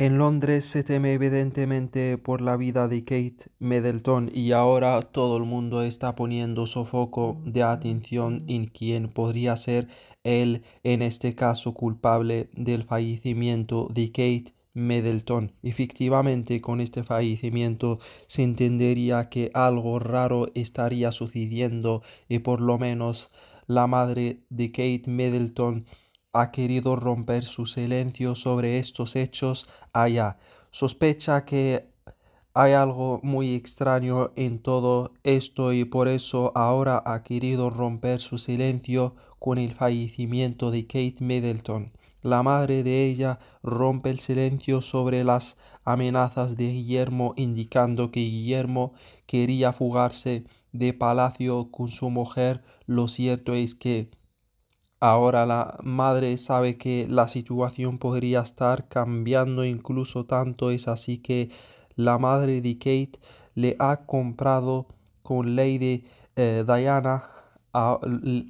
En Londres se teme evidentemente por la vida de Kate Middleton y ahora todo el mundo está poniendo sofoco de atención en quién podría ser él, en este caso culpable del fallecimiento de Kate Middleton. Efectivamente, con este fallecimiento se entendería que algo raro estaría sucediendo y por lo menos la madre de Kate Middleton ha querido romper su silencio sobre estos hechos allá. Sospecha que hay algo muy extraño en todo esto y por eso ahora ha querido romper su silencio con el fallecimiento de Kate Middleton. La madre de ella rompe el silencio sobre las amenazas de Guillermo, indicando que Guillermo quería fugarse de palacio con su mujer. Lo cierto es que Ahora la madre sabe que la situación podría estar cambiando incluso tanto es así que la madre de Kate le ha comprado con Lady eh, Diana,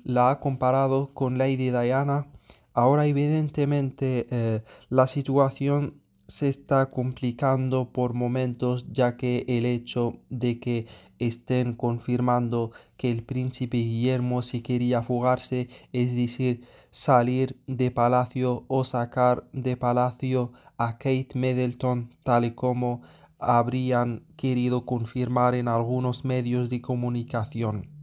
la ha comparado con Lady Diana. Ahora evidentemente eh, la situación se está complicando por momentos ya que el hecho de que estén confirmando que el príncipe Guillermo se quería fugarse, es decir, salir de palacio o sacar de palacio a Kate Middleton tal y como habrían querido confirmar en algunos medios de comunicación.